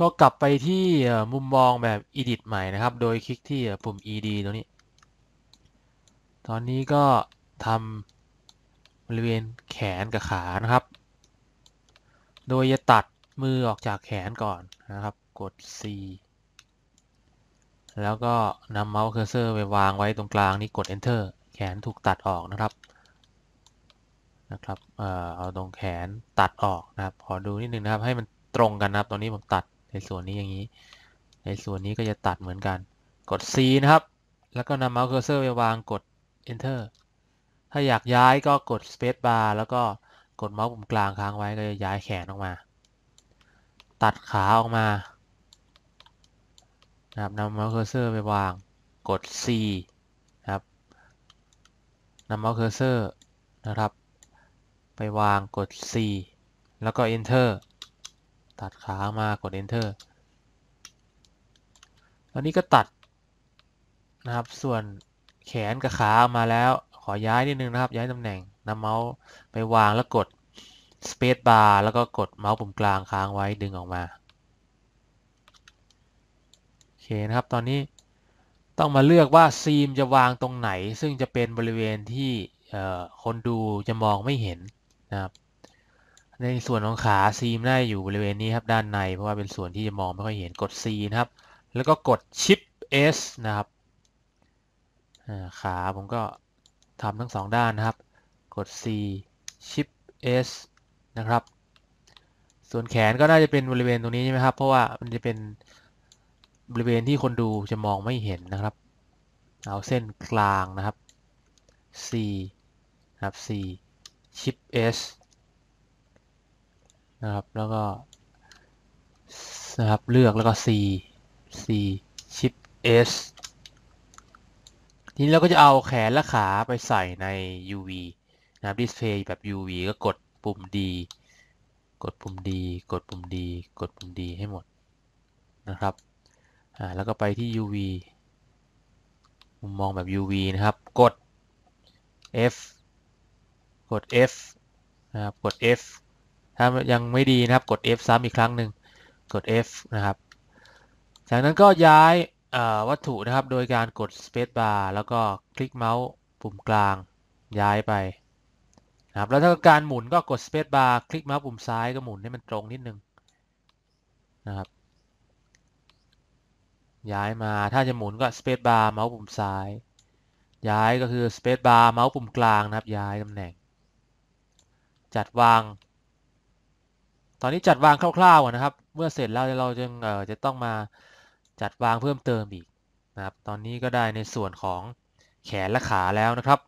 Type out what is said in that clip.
ก็กลับไปที่มุมมองแบบ edit ใหม่นะครับ โดยคลิกที่ปุ่ม ed ตรงนี้ ตอนนี้ก็ทำบริเวณแขนกับขานะครับ โดยจะตัดมือออกจากแขนก่อนนะครับ กด c แล้วก็นำเมาส์เคอร์เซอร์ไปวางไว้ตรงกลางนี้กด enter แขนถูกตัดออกนะครับ นะครับ เอ่อเอาตรงแขนตัดออกนะครับ ขอดูนิดนึงนะครับ ให้มันตรงกันนะครับตอนนี้ผมตัดในส่วนนี้อย่างนี้ ในส่วนนี้ก็จะตัดเหมือนกัน กด C นะครับ แล้วก็นำเมาส์เคอร์เซอร์ไปวาง กด Enter ถ้าอยากย้ายก็กด Space Bar แล้วก็กดเมาส์ปุ่มกลางค้างไว้ก็จะย้ายแขนออกมา ตัดขาออกมานะครับนำเมาส์เคอร์เซอร์ไปวาง กด C นะครับนำเมาส์เคอร์เซอร์นะครับ ไปวางกด C แล้วก็ Enter ตัดขามากด enter ตอนนี้ก็ตัดนะครับส่วนแขนกับขามาแล้วขอย้ายนิดนึงนะครับ ย้ายตำแหน่งนำเมาส์ไปวางแล้วกด space bar แล้วก็กดเมาส์ปุ่มกลางค้างไว้ดึงออกมา โอเคนะครับตอนนี้ต้องมาเลือกว่าซีมจะวางตรงไหนซึ่งจะเป็นบริเวณที่คนดูจะมองไม่เห็นนะครับในส่วนของขาซีมได้อยู่บริเวณนี้ครับด้านในเพราะว่าเป็นส่วนที่จะมองไม่ค่อยเห็นกด C นะครับแล้วก็กด s h i f S นะครับขาผมก็ทำทั้งสองด้านนะครับ กด C s h i f S นะครับส่วนแขนก็น่าจะเป็นบริเวณตรงนี้ใช่ไหมครับเพราะว่ามันจะเป็นบริเวณที่คนดูจะมองไม่เห็นนะครับ เอาเส้นกลางนะครับ C นะครับ C ชิป S นะครับแล้วก็นะครับเลือกแล้วก็ C C Shift S ทีนี้เราก็จะเอาแขนและขาไปใส่ใน UV นะครับ Display แบบ UV ก็กดปุ่ม D กดปุ่ม D กดปุ่ม D กดปุ่ม D ให้หมดนะครับอ่าแล้วก็ไปที่ UV มุมมองแบบ UV นะครับ กด F กด F นะครับกด F ถ้ายังไม่ดีนะครับกด F ซ้ำอีกครั้งหนึ่ง กด F นะครับ จากนั้นก็ย้ายวัตถุนะครับโดยการกด Space Bar แล้วก็คลิกเมาส์ปุ่มกลางย้ายไปนะครับแล้วถ้าการหมุนก็กด Space Bar คลิกเมาส์ปุ่มซ้ายก็หมุนให้มันตรงนิดนึงนะครับ ย้ายมาถ้าจะหมุนก็ Space Bar เมาส์ปุ่มซ้าย ย้ายก็คือ Space Bar เมาส์ปุ่มกลางนะครับ ย้ายตำแหน่ง จัดวางตอนนี้จัดวางคร่าวๆนนะครับ เมื่อเสร็จแล้วเราจึงจะต้องมาจัดวางเพิ่มเติมอีกนะครับ ตอนนี้ก็ได้ในส่วนของแขนและขาแล้วนะครับ